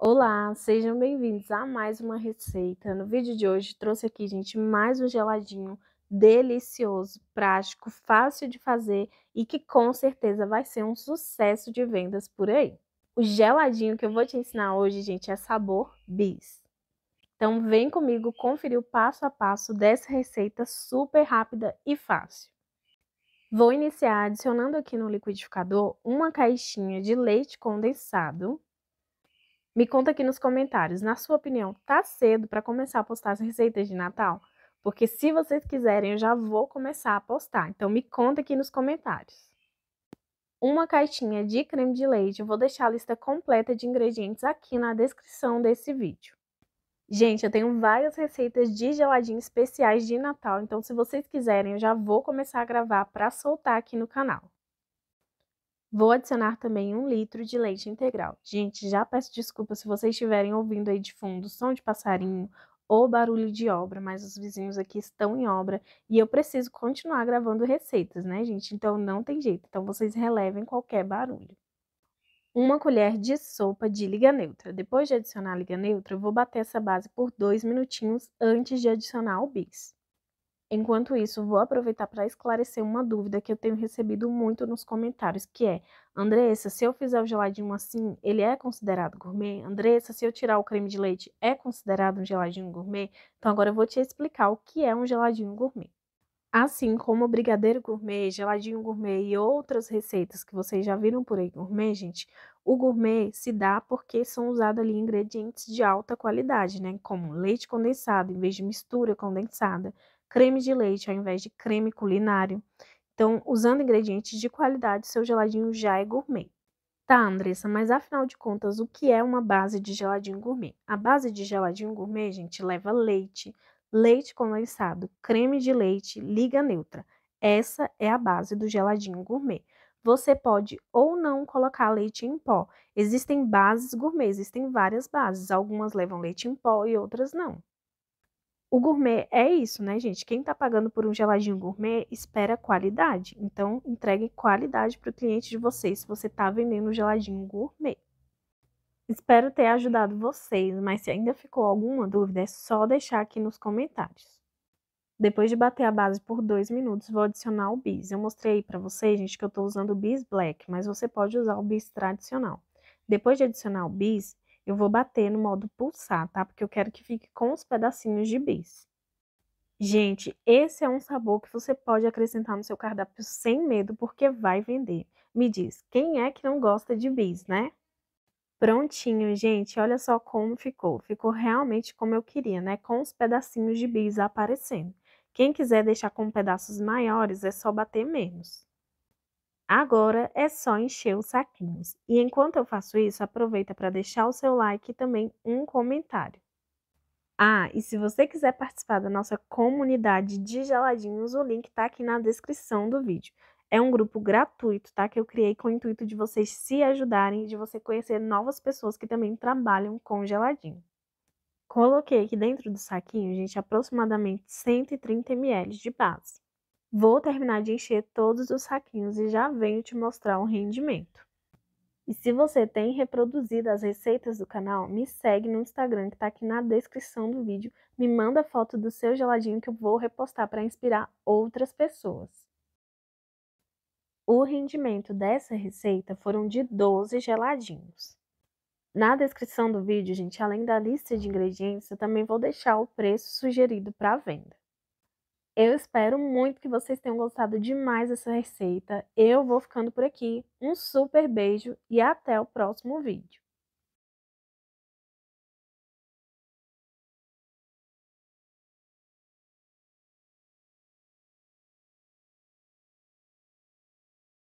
Olá, sejam bem-vindos a mais uma receita. No vídeo de hoje trouxe aqui, gente, mais um geladinho delicioso, prático, fácil de fazer e que com certeza vai ser um sucesso de vendas por aí. O geladinho que eu vou te ensinar hoje, gente, é sabor bis. Então vem comigo conferir o passo a passo dessa receita super rápida e fácil. Vou iniciar adicionando aqui no liquidificador uma caixinha de leite condensado, me conta aqui nos comentários, na sua opinião, tá cedo para começar a postar as receitas de Natal? Porque se vocês quiserem, eu já vou começar a postar. Então me conta aqui nos comentários. Uma caixinha de creme de leite, eu vou deixar a lista completa de ingredientes aqui na descrição desse vídeo. Gente, eu tenho várias receitas de geladinho especiais de Natal, então se vocês quiserem, eu já vou começar a gravar para soltar aqui no canal. Vou adicionar também um litro de leite integral. Gente, já peço desculpa se vocês estiverem ouvindo aí de fundo som de passarinho ou barulho de obra, mas os vizinhos aqui estão em obra e eu preciso continuar gravando receitas, né, gente? Então não tem jeito. Então vocês relevem qualquer barulho. Uma colher de sopa de liga neutra. Depois de adicionar a liga neutra, eu vou bater essa base por dois minutinhos antes de adicionar o bis. Enquanto isso, vou aproveitar para esclarecer uma dúvida que eu tenho recebido muito nos comentários, que é: Andressa, se eu fizer o geladinho assim, ele é considerado gourmet? Andressa, se eu tirar o creme de leite, é considerado um geladinho gourmet? Então agora eu vou te explicar o que é um geladinho gourmet. Assim como brigadeiro gourmet, geladinho gourmet e outras receitas que vocês já viram por aí gourmet, gente, o gourmet se dá porque são usados ali ingredientes de alta qualidade, né? Como leite condensado em vez de mistura condensada, creme de leite ao invés de creme culinário. Então, usando ingredientes de qualidade, seu geladinho já é gourmet. Tá, Andressa, mas afinal de contas, o que é uma base de geladinho gourmet? A base de geladinho gourmet, gente, leva leite, leite condensado, creme de leite, liga neutra. Essa é a base do geladinho gourmet. Você pode ou não colocar leite em pó. Existem bases gourmet, existem várias bases. Algumas levam leite em pó e outras não. O gourmet é isso, né, gente? Quem está pagando por um geladinho gourmet espera qualidade. Então, entregue qualidade para o cliente de vocês se você está vendendo um geladinho gourmet. Espero ter ajudado vocês, mas se ainda ficou alguma dúvida, é só deixar aqui nos comentários. Depois de bater a base por dois minutos, vou adicionar o bis. Eu mostrei aí para vocês, gente, que eu estou usando o bis black, mas você pode usar o bis tradicional. Depois de adicionar o bis, eu vou bater no modo pulsar, tá? Porque eu quero que fique com os pedacinhos de bis. Gente, esse é um sabor que você pode acrescentar no seu cardápio sem medo, porque vai vender. Me diz, quem é que não gosta de bis, né? Prontinho, gente, olha só como ficou. Ficou realmente como eu queria, né? Com os pedacinhos de bis aparecendo. Quem quiser deixar com pedaços maiores, é só bater menos. Agora é só encher os saquinhos. E enquanto eu faço isso, aproveita para deixar o seu like e também um comentário. Ah, e se você quiser participar da nossa comunidade de geladinhos, o link está aqui na descrição do vídeo. É um grupo gratuito, tá? Que eu criei com o intuito de vocês se ajudarem e de você conhecer novas pessoas que também trabalham com geladinho. Coloquei aqui dentro do saquinho, gente, aproximadamente 130 ml de base. Vou terminar de encher todos os saquinhos e já venho te mostrar um rendimento. E se você tem reproduzido as receitas do canal, me segue no Instagram que está aqui na descrição do vídeo. Me manda foto do seu geladinho que eu vou repostar para inspirar outras pessoas. O rendimento dessa receita foram de 12 geladinhos. Na descrição do vídeo, gente, além da lista de ingredientes, eu também vou deixar o preço sugerido para venda. Eu espero muito que vocês tenham gostado demais dessa receita. Eu vou ficando por aqui. Um super beijo e até o próximo vídeo.